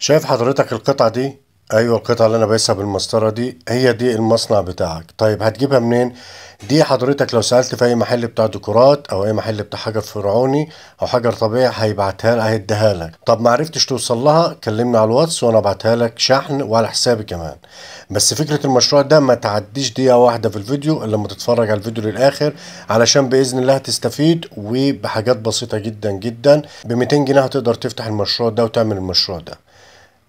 شايف حضرتك القطعة دي ايوه القطعة اللي انا بايسها بالمسطرة دي هي دي المصنع بتاعك طيب هتجيبها منين دي حضرتك لو سألت في اي محل بتاع ديكورات او اي محل بتاع حجر فرعوني او حجر طبيعي هيبعتها لك هيديها لك طب ما عرفتش توصل لها كلمني على الواتس وانا ابعتها لك شحن وعلى حسابي كمان بس فكرة المشروع ده ما تعديش دقيقة واحدة في الفيديو الا لما تتفرج على الفيديو للاخر علشان باذن الله هتستفيد وبحاجات بسيطة جدا جدا ب 200 جنيه هتقدر تفتح المشروع ده وتعمل المشروع ده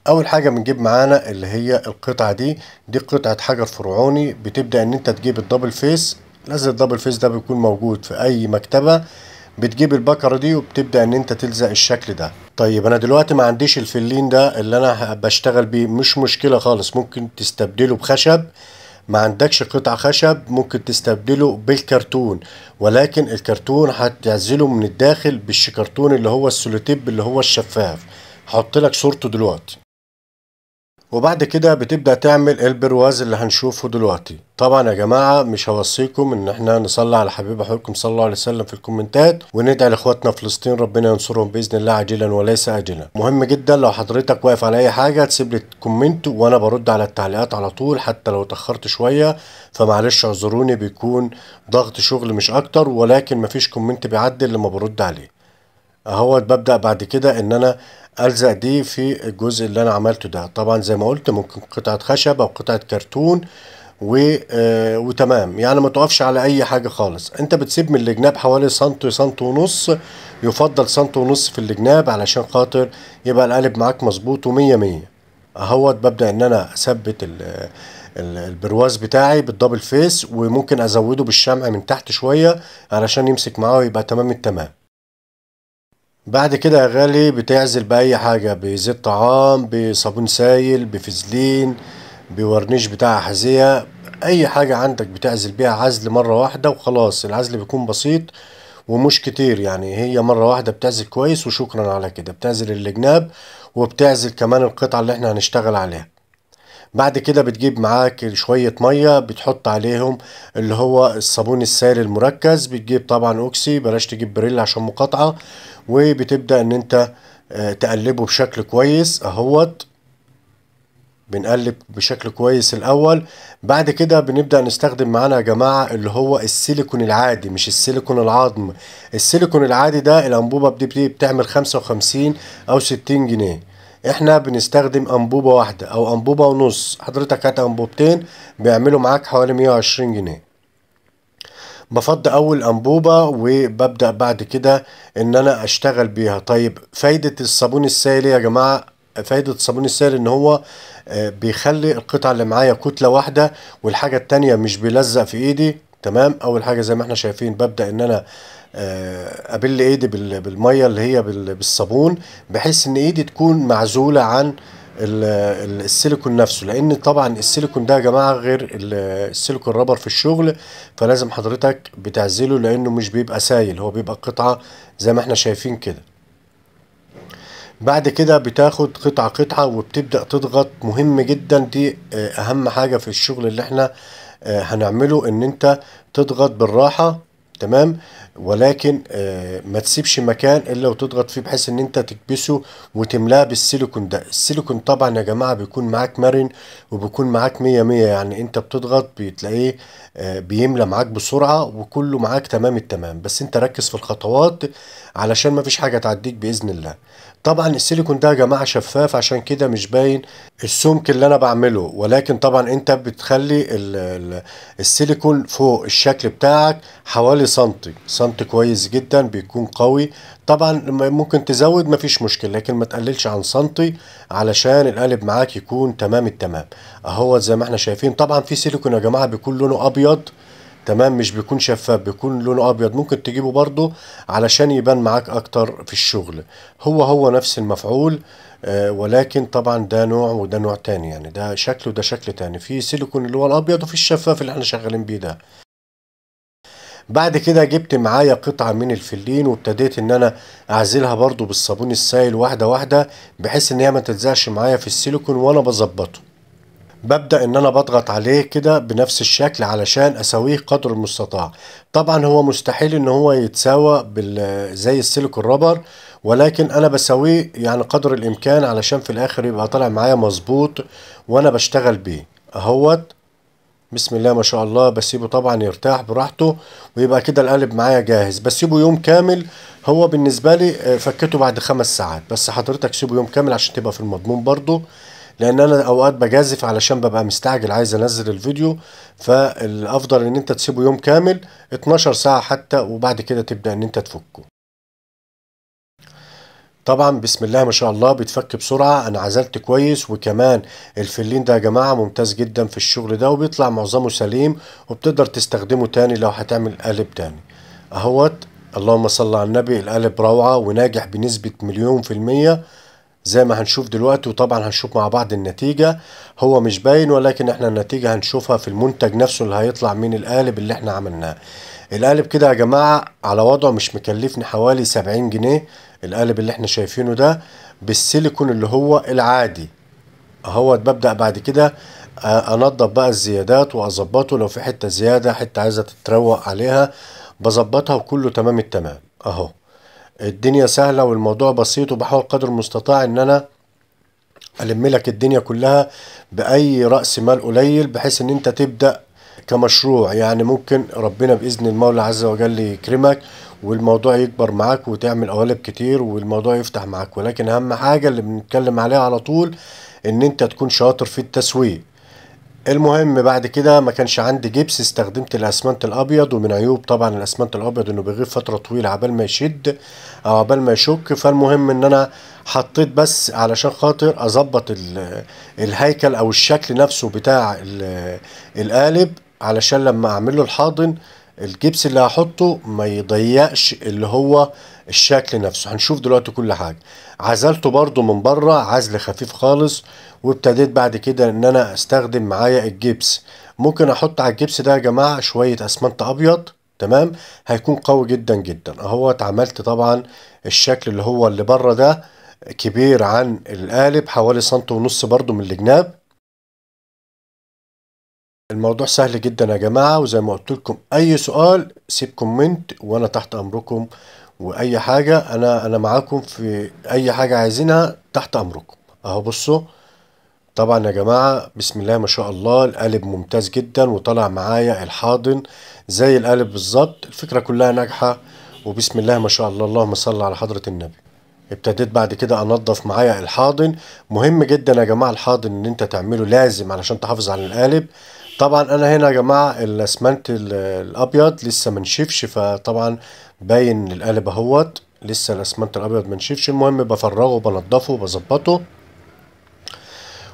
اول حاجه بنجيب معانا اللي هي القطعه دي دي قطعه حجر فرعوني بتبدا ان انت تجيب الدبل فيس لازم الدبل فيس ده بيكون موجود في اي مكتبه بتجيب البكره دي وبتبدا ان انت تلزق الشكل ده طيب انا دلوقتي ما عنديش الفلين ده اللي انا بشتغل بيه مش مشكله خالص ممكن تستبدله بخشب ما عندكش قطع خشب ممكن تستبدله بالكرتون ولكن الكرتون هتعزله من الداخل بالشكرتون اللي هو السولوتيب اللي هو الشفاف حط لك صورته دلوقتي وبعد كده بتبدأ تعمل البرواز اللي هنشوفه دلوقتي طبعا يا جماعة مش هوصيكم ان احنا نصلي على حبيب حبيبكم صلى الله عليه وسلم في الكومنتات وندعي لاخواتنا فلسطين ربنا ينصرهم باذن الله عاجلا وليس اجلا مهم جدا لو حضرتك واقف على اي حاجة تسيب لي كومنت وانا برد على التعليقات على طول حتى لو اتأخرت شوية فمعلش اعذروني بيكون ضغط شغل مش اكتر ولكن مفيش كومنت بيعدل لما برد عليه اهوت ببدأ بعد كده ان انا الزق دي في الجزء اللي انا عملته ده طبعا زي ما قلت ممكن قطعة خشب او قطعة كرتون و... آه... وتمام يعني ما تقفش على اي حاجة خالص انت بتسيب من الجناب حوالي سنتي سنتي ونص يفضل سنتي ونص في الجناب علشان خاطر يبقى القالب معاك مظبوط ومية مية اهوت ببدأ ان انا اثبت ال... البرواز بتاعي بالدبل فيس وممكن ازوده بالشمع من تحت شوية علشان يمسك معاه ويبقى تمام التمام بعد كده يا غالي بتعزل بأي حاجة بزيت طعام بصابون سايل بفزلين بورنيش بتاع حزية أي حاجة عندك بتعزل بيها عزل مرة واحدة وخلاص العزل بيكون بسيط ومش كتير يعني هي مرة واحدة بتعزل كويس وشكرا على كده بتعزل الجناب وبتعزل كمان القطعة اللي احنا هنشتغل عليها بعد كده بتجيب معاك شوية مية بتحط عليهم اللي هو الصابون السائل المركز بتجيب طبعا اوكسي بلاش تجيب بريل عشان مقاطعة وبتبدأ ان انت آه، تقلبه بشكل كويس اهوت بنقلب بشكل كويس الاول بعد كده بنبدا نستخدم معانا يا جماعه اللي هو السيليكون العادي مش السيليكون العظم السيليكون العادي ده الانبوبه بتبتدي بتعمل 55 او 60 جنيه احنا بنستخدم انبوبة واحدة او انبوبة ونص حضرتك هات انبوبتين بيعملوا معاك حوالي 120 جنيه بفض اول انبوبة وببدأ بعد كده ان انا اشتغل بيها طيب فايدة الصابون السائل إيه يا جماعة فايدة الصابون السائل ان هو آه، بيخلي القطعة اللي معايا كتلة واحدة والحاجة التانية مش بيلزق في ايدي تمام اول حاجه زي ما احنا شايفين ببدا ان انا آه، ابل ايدي بالميه اللي هي بالصابون بحيث ان ايدي تكون معزوله عن السيليكون نفسه لان طبعا السيليكون ده يا جماعه غير السيليكون رابر في الشغل فلازم حضرتك بتعزله لانه مش بيبقى سايل هو بيبقى قطعه زي ما احنا شايفين كده بعد كده بتاخد قطعه قطعه وبتبدا تضغط مهم جدا دي آه، اهم حاجه في الشغل اللي احنا آه، هنعمله ان انت تضغط بالراحة تمام ولكن آه ما تسيبش مكان الا وتضغط فيه بحيث ان انت تكبسه وتملاه بالسيليكون ده السيليكون طبعا يا جماعه بيكون معاك مرن وبيكون معاك مية مية يعني انت بتضغط بتلاقيه آه بيملى معاك بسرعه وكله معاك تمام التمام بس انت ركز في الخطوات علشان ما فيش حاجه تعديك باذن الله طبعا السيليكون ده يا جماعه شفاف عشان كده مش باين السمك اللي انا بعمله ولكن طبعا انت بتخلي السيليكون فوق الشكل بتاعك حوالي سنتي سنتي كويس جدا بيكون قوي طبعا ممكن تزود مفيش مشكله لكن ما تقللش عن سنتي علشان القالب معاك يكون تمام التمام اهو زي ما احنا شايفين طبعا في سيليكون يا جماعه بيكون لونه ابيض تمام مش بيكون شفاف بيكون لونه ابيض ممكن تجيبه برضو علشان يبان معاك اكتر في الشغل هو هو نفس المفعول آه ولكن طبعا ده نوع وده نوع تاني يعني ده شكل وده شكل تاني في سيليكون اللي هو الابيض وفي الشفاف اللي احنا شغالين بيه ده بعد كده جبت معايا قطعة من الفلين وابتديت ان انا اعزلها برضو بالصابون السائل واحدة واحدة بحيث ان هي ما تلزقش معايا في السيليكون وانا بظبطه ببدأ ان انا بضغط عليه كده بنفس الشكل علشان اساويه قدر المستطاع طبعا هو مستحيل ان هو يتساوى زي السيليكون رابر ولكن انا بساويه يعني قدر الامكان علشان في الاخر يبقى طالع معايا مظبوط وانا بشتغل بيه اهوت بسم الله ما شاء الله بسيبه طبعا يرتاح براحته ويبقى كده القالب معايا جاهز بسيبه يوم كامل هو بالنسبة لي آه، فكته بعد خمس ساعات بس حضرتك سيبه يوم كامل عشان تبقى في المضمون برضه لان انا اوقات بجازف علشان ببقى مستعجل عايز انزل الفيديو فالافضل ان انت تسيبه يوم كامل 12 ساعه حتى وبعد كده تبدا ان انت تفكه طبعا بسم الله ما شاء الله بيتفك بسرعة انا عزلت كويس وكمان الفلين ده يا جماعة ممتاز جدا في الشغل ده وبيطلع معظمه سليم وبتقدر تستخدمه تاني لو هتعمل قالب تاني اهوت اللهم صل على النبي القالب روعة وناجح بنسبة مليون في المية زي ما هنشوف دلوقتي وطبعا هنشوف مع بعض النتيجة هو مش باين ولكن احنا النتيجة هنشوفها في المنتج نفسه اللي هيطلع من القالب اللي احنا عملناه القالب كده يا جماعة على وضعه مش مكلفني حوالي 70 جنيه القالب اللي احنا شايفينه ده بالسيليكون اللي هو العادي اهوت ببدأ بعد كده آه، انضف بقى الزيادات واظبطه لو في حتة زيادة حتة عايزة تتروق عليها بظبطها وكله تمام التمام اهو الدنيا سهله والموضوع بسيط وبحاول قدر المستطاع ان انا الم لك الدنيا كلها باي راس مال قليل بحيث ان انت تبدا كمشروع يعني ممكن ربنا باذن المولى عز وجل يكرمك والموضوع يكبر معاك وتعمل قوالب كتير والموضوع يفتح معاك ولكن اهم حاجه اللي بنتكلم عليها على طول ان انت تكون شاطر في التسويق المهم بعد كده ما كانش عندي جبس استخدمت الاسمنت الابيض ومن عيوب طبعا الاسمنت الابيض انه بيغيب فتره طويله عبال ما يشد او عبال ما يشك فالمهم ان انا حطيت بس علشان خاطر اظبط الهيكل او الشكل نفسه بتاع القالب علشان لما اعمل له الحاضن الجبس اللي هحطه ما يضيقش اللي هو الشكل نفسه هنشوف دلوقتي كل حاجة عزلته برضو من بره عزل خفيف خالص وابتديت بعد كده ان انا استخدم معايا الجبس ممكن احط على الجبس ده يا جماعة شوية اسمنت ابيض تمام هيكون قوي جدا جدا اهو اتعملت طبعا الشكل اللي هو اللي بره ده كبير عن القالب حوالي سنتي ونص برضو من الجناب الموضوع سهل جدا يا جماعة وزي ما قلت لكم أي سؤال سيب كومنت وأنا تحت أمركم وأي حاجة أنا أنا معاكم في أي حاجة عايزينها تحت أمركم أهو بصوا طبعا يا جماعة بسم الله ما شاء الله القالب ممتاز جدا وطلع معايا الحاضن زي القالب بالظبط الفكرة كلها ناجحة وبسم الله ما شاء الله اللهم صل على حضرة النبي ابتديت بعد كده انضف معايا الحاضن مهم جدا يا جماعة الحاضن ان انت تعمله لازم علشان تحافظ على القالب طبعا انا هنا يا جماعه الاسمنت الابيض لسه منشفش فطبعا باين القالب اهوت لسه الاسمنت الابيض منشفش المهم بفرغه بنضفه بظبطه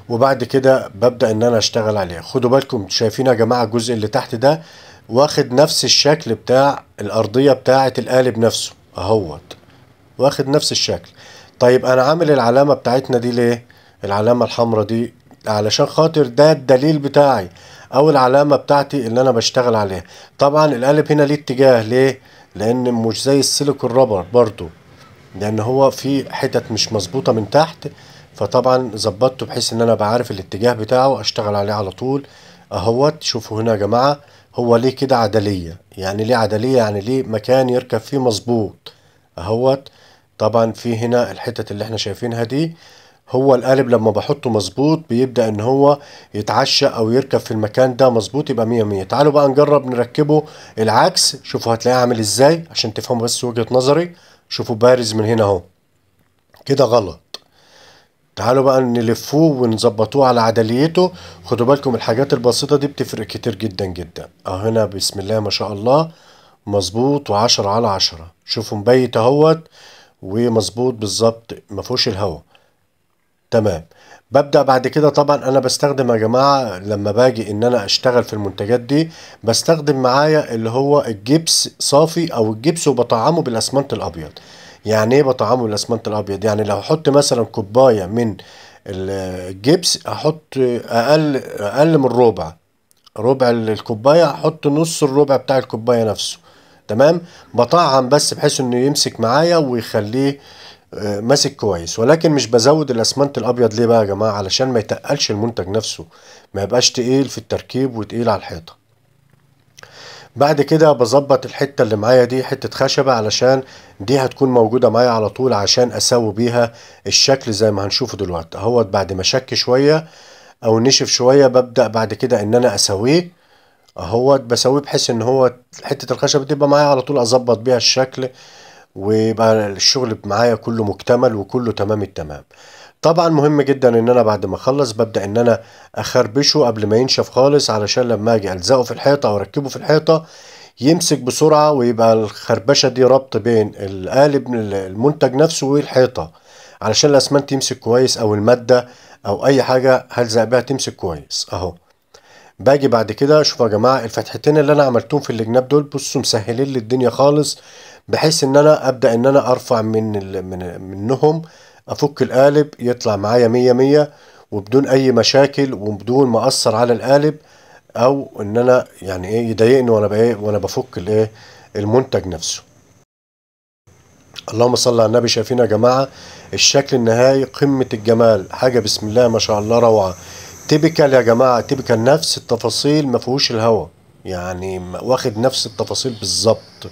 وبعد كده ببدا ان انا اشتغل عليه خدوا بالكم شايفين يا جماعه الجزء اللي تحت ده واخد نفس الشكل بتاع الارضيه بتاعه القالب نفسه اهوت واخد نفس الشكل طيب انا عامل العلامه بتاعتنا دي ليه العلامه الحمراء دي علشان خاطر ده الدليل بتاعي او العلامه بتاعتي اللي انا بشتغل عليها طبعا القالب هنا ليه اتجاه ليه لان مش زي السيليكون الرابر برضو لان هو في حتت مش مظبوطه من تحت فطبعا ظبطته بحيث ان انا ابقى عارف الاتجاه بتاعه اشتغل عليه على طول اهوت شوفوا هنا يا جماعه هو ليه كده عدليه يعني ليه عدليه يعني ليه مكان يركب فيه مظبوط اهوت طبعا في هنا الحتت اللي احنا شايفينها دي هو القالب لما بحطه مظبوط بيبدأ ان هو يتعشى او يركب في المكان ده مظبوط يبقى مية مية تعالوا بقى نجرب نركبه العكس شوفوا هتلاقيه عامل ازاي عشان تفهموا بس وجهة نظري شوفوا بارز من هنا اهو كده غلط تعالوا بقى نلفوه ونظبطوه على عدليته خدوا بالكم الحاجات البسيطة دي بتفرق كتير جدا جدا اهو هنا بسم الله ما شاء الله مظبوط وعشرة على عشرة شوفوا مبيت اهوت ومظبوط بالظبط مفهوش الهوا تمام ببدأ بعد كده طبعا انا بستخدم يا جماعة لما باجي ان انا اشتغل في المنتجات دي بستخدم معايا اللي هو الجبس صافي او الجبس وبطعمه بالاسمنت الابيض يعني ايه بطعمه بالاسمنت الابيض يعني لو احط مثلا كوباية من الجبس احط اقل اقل من ربع ربع الكوباية احط نص الربع بتاع الكوباية نفسه تمام بطعم بس بحيث انه يمسك معايا ويخليه آه، ماسك كويس ولكن مش بزود الاسمنت الابيض ليه بقى يا جماعه علشان ما يتقلش المنتج نفسه ما يبقاش تقيل في التركيب وتقيل على الحيطه بعد كده بظبط الحته اللي معايا دي حته خشبه علشان دي هتكون موجوده معايا على طول عشان اسوي بيها الشكل زي ما هنشوفه دلوقتي اهوت بعد ما شك شويه او نشف شويه ببدا بعد كده ان انا اسويه اهوت بسويه بحيث ان هو حته الخشبه تبقى معايا على طول اظبط بيها الشكل ويبقى الشغل معايا كله مكتمل وكله تمام التمام طبعا مهم جدا ان انا بعد ما اخلص ببدا ان انا اخربشه قبل ما ينشف خالص علشان لما اجي الزقه في الحيطه او اركبه في الحيطه يمسك بسرعه ويبقى الخربشه دي ربط بين القالب المنتج نفسه والحيطه علشان الاسمنت يمسك كويس او الماده او اي حاجه هلزق بيها تمسك كويس اهو باجي بعد كده شوفوا يا جماعه الفتحتين اللي انا عملتهم في الجناب دول بصوا مسهلين لي الدنيا خالص بحيث ان انا ابدا ان انا ارفع من من منهم افك القالب يطلع معايا مية مية وبدون اي مشاكل وبدون ما اثر على القالب او ان انا يعني ايه يضايقني وانا بايه وانا بفك الايه المنتج نفسه اللهم صل على النبي شايفين يا جماعه الشكل النهائي قمه الجمال حاجه بسم الله ما شاء الله روعه تيبيكال يا جماعه تيبيكال نفس التفاصيل ما فيهوش الهوا يعني واخد نفس التفاصيل بالظبط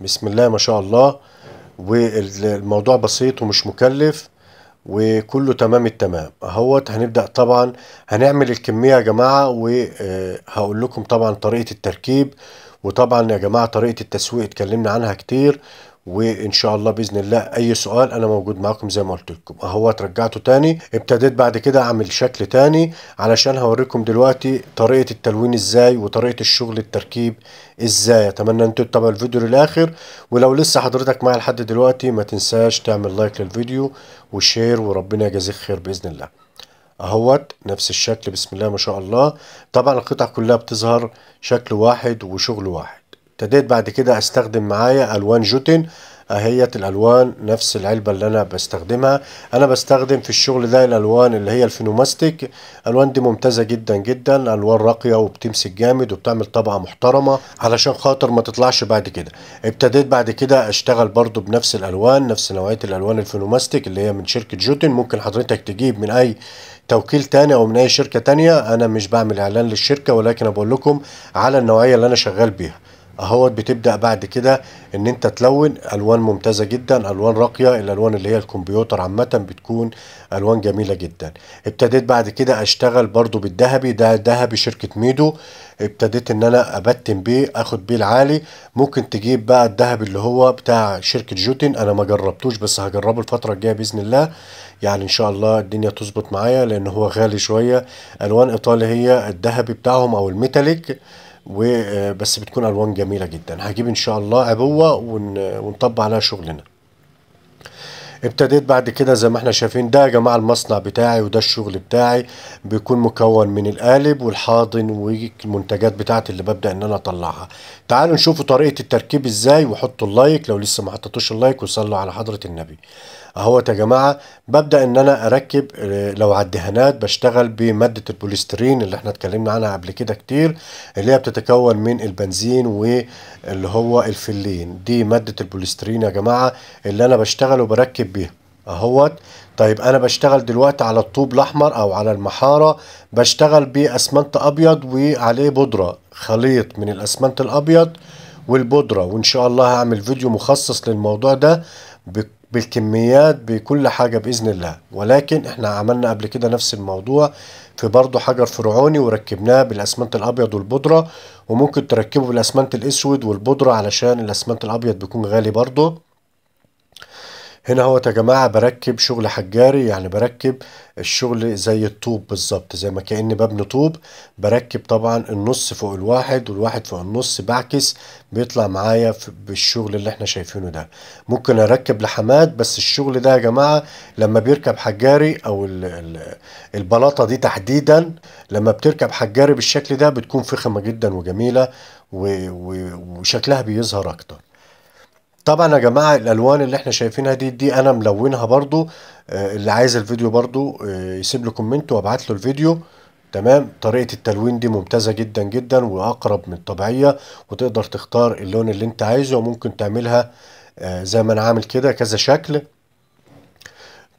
بسم الله ما شاء الله والموضوع بسيط ومش مكلف وكله تمام التمام اهوت هنبدا طبعا هنعمل الكميه يا جماعه وهقول لكم طبعا طريقه التركيب وطبعا يا جماعه طريقه التسويق اتكلمنا عنها كتير وان شاء الله باذن الله اي سؤال انا موجود معاكم زي ما قلت لكم اهوت رجعته تاني ابتديت بعد كده اعمل شكل تاني علشان هوريكم دلوقتي طريقه التلوين ازاي وطريقه الشغل التركيب ازاي اتمنى انتوا تتابعوا الفيديو للاخر ولو لسه حضرتك معايا لحد دلوقتي ما تنساش تعمل لايك للفيديو وشير وربنا يجازيك خير باذن الله اهوت نفس الشكل بسم الله ما شاء الله طبعا القطع كلها بتظهر شكل واحد وشغل واحد ابتديت بعد كده استخدم معايا الوان جوتن اهيت الالوان نفس العلبه اللي انا بستخدمها انا بستخدم في الشغل ده الالوان اللي هي الفينوماستيك الالوان دي ممتازه جدا جدا الوان راقيه وبتمسك جامد وبتعمل طبقه محترمه علشان خاطر ما تطلعش بعد كده ابتديت بعد كده اشتغل برضو بنفس الالوان نفس نوعيه الالوان الفينوماستيك اللي هي من شركه جوتن ممكن حضرتك تجيب من اي توكيل تاني او من اي شركه تانيه انا مش بعمل اعلان للشركه ولكن بقول لكم على النوعيه اللي انا شغال بيها اهوت بتبدا بعد كده ان انت تلون الوان ممتازه جدا الوان راقيه الالوان اللي هي الكمبيوتر عامه بتكون الوان جميله جدا ابتديت بعد كده اشتغل برضو بالذهبي ده ذهبي شركه ميدو ابتديت ان انا ابتن بيه اخد بيه العالي ممكن تجيب بقى الذهب اللي هو بتاع شركه جوتن انا ما جربتوش بس هجربه الفتره الجايه باذن الله يعني ان شاء الله الدنيا تظبط معايا لان هو غالي شويه الوان ايطالي هي الذهبي بتاعهم او الميتاليك وبس آه، بتكون الوان جميله جدا هجيب ان شاء الله عبوه ونطبق عليها شغلنا ابتديت بعد كده زي ما احنا شايفين ده يا جماعه المصنع بتاعي وده الشغل بتاعي بيكون مكون من القالب والحاضن والمنتجات بتاعتي اللي ببدا ان انا اطلعها تعالوا نشوفوا طريقه التركيب ازاي وحطوا اللايك لو لسه ما حطيتوش اللايك وصلوا على حضره النبي اهوت يا جماعه ببدا ان انا اركب آه، لو على الدهانات بشتغل بماده البوليسترين اللي احنا اتكلمنا عنها قبل كده كتير اللي هي بتتكون من البنزين واللي هو الفلين دي ماده البوليسترين يا جماعه اللي انا بشتغل وبركب بيها اهوت طيب انا بشتغل دلوقتي على الطوب الاحمر او على المحاره بشتغل باسمنت ابيض وعليه بودره خليط من الاسمنت الابيض والبودره وان شاء الله هعمل فيديو مخصص للموضوع ده بالكميات بكل حاجة بإذن الله ولكن احنا عملنا قبل كده نفس الموضوع في برضه حجر فرعوني وركبناه بالاسمنت الابيض والبودرة وممكن تركبه بالاسمنت الاسود والبودرة علشان الاسمنت الابيض بيكون غالي برضه هنا هو يا جماعة بركب شغل حجاري يعني بركب الشغل زي الطوب بالظبط زي ما كأني ببني طوب بركب طبعا النص فوق الواحد والواحد فوق النص بعكس بيطلع معايا بالشغل اللي احنا شايفينه ده ممكن اركب لحمات بس الشغل ده يا جماعة لما بيركب حجاري او البلاطة دي تحديدا لما بتركب حجاري بالشكل ده بتكون فخمة جدا وجميلة وشكلها بيظهر اكتر طبعا يا جماعة الالوان اللي احنا شايفينها دي دي انا ملونها برضو آه، اللي عايز الفيديو برضو آه، يسيب له كومنت وابعت له الفيديو تمام طريقة التلوين دي ممتازة جدا جدا واقرب من الطبيعية وتقدر تختار اللون اللي انت عايزه وممكن تعملها آه، زي ما انا عامل كده كذا شكل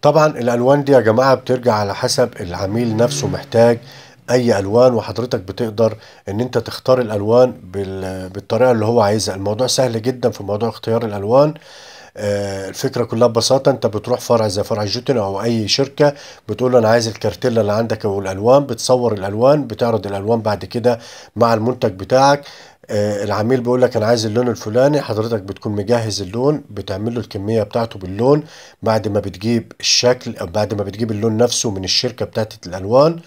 طبعا الالوان دي يا جماعة بترجع على حسب العميل نفسه محتاج اي الوان وحضرتك بتقدر ان انت تختار الالوان بالطريقه اللي هو عايزها الموضوع سهل جدا في موضوع اختيار الالوان آه، الفكره كلها ببساطه انت بتروح فرع زي فرع جوتن او اي شركه بتقول له انا عايز الكارتيلا اللي عندك او الالوان بتصور الالوان بتعرض الالوان بعد كده مع المنتج بتاعك آه، العميل بيقول لك انا عايز اللون الفلاني حضرتك بتكون مجهز اللون بتعمل له الكميه بتاعته باللون بعد ما بتجيب الشكل او بعد ما بتجيب اللون نفسه من الشركه بتاعت الالوان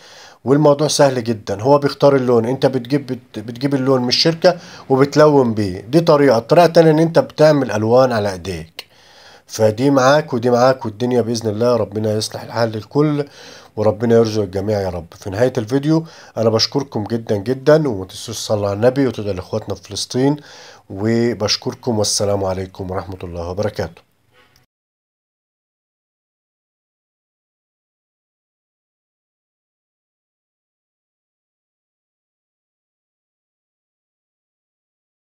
والموضوع سهل جدا هو بيختار اللون انت بتجيب بتجيب اللون من الشركه وبتلون بيه دي طريقه الطريقه الثانيه ان انت بتعمل الوان على ايديك فدي معاك ودي معاك والدنيا باذن الله ربنا يصلح الحال للكل وربنا يرزق الجميع يا رب في نهايه الفيديو انا بشكركم جدا جدا وما تنسوش على النبي وتدعي لاخواتنا في فلسطين وبشكركم والسلام عليكم ورحمه الله وبركاته